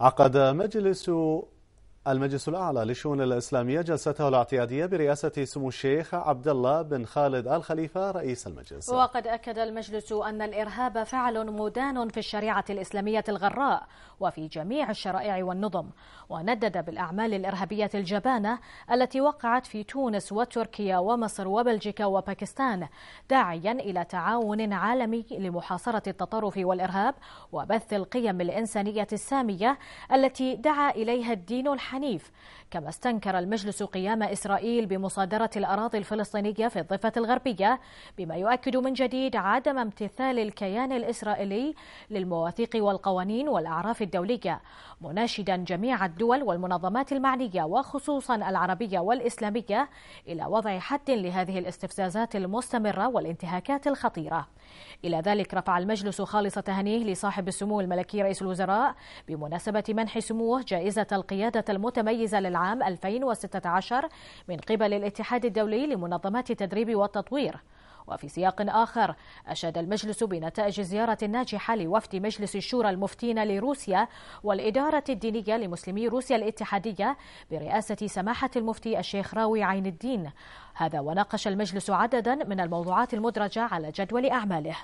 عقد مجلس المجلس الأعلى للشؤون الإسلامية جلسته الاعتيادية برئاسة سمو الشيخ عبد الله بن خالد الخليفة رئيس المجلس وقد أكد المجلس أن الإرهاب فعل مدان في الشريعة الإسلامية الغراء وفي جميع الشرائع والنظم وندد بالأعمال الإرهابية الجبانة التي وقعت في تونس وتركيا ومصر وبلجيكا وباكستان داعيا إلى تعاون عالمي لمحاصرة التطرف والإرهاب وبث القيم الإنسانية السامية التي دعا إليها الدين الحي حنيف كما استنكر المجلس قيام إسرائيل بمصادرة الأراضي الفلسطينية في الضفة الغربية بما يؤكد من جديد عدم امتثال الكيان الإسرائيلي للمواثيق والقوانين والأعراف الدولية مناشدا جميع الدول والمنظمات المعنية وخصوصا العربية والإسلامية إلى وضع حد لهذه الاستفزازات المستمرة والانتهاكات الخطيرة إلى ذلك رفع المجلس خالص تهنيه لصاحب السمو الملكي رئيس الوزراء بمناسبة منح سموه جائزة القيادة المتميزة للعام 2016 من قبل الاتحاد الدولي لمنظمات التدريب والتطوير وفي سياق آخر أشاد المجلس بنتائج زيارة ناجحة لوفد مجلس الشورى المفتين لروسيا والإدارة الدينية لمسلمي روسيا الاتحادية برئاسة سماحة المفتي الشيخ راوي عين الدين هذا وناقش المجلس عددا من الموضوعات المدرجة على جدول أعماله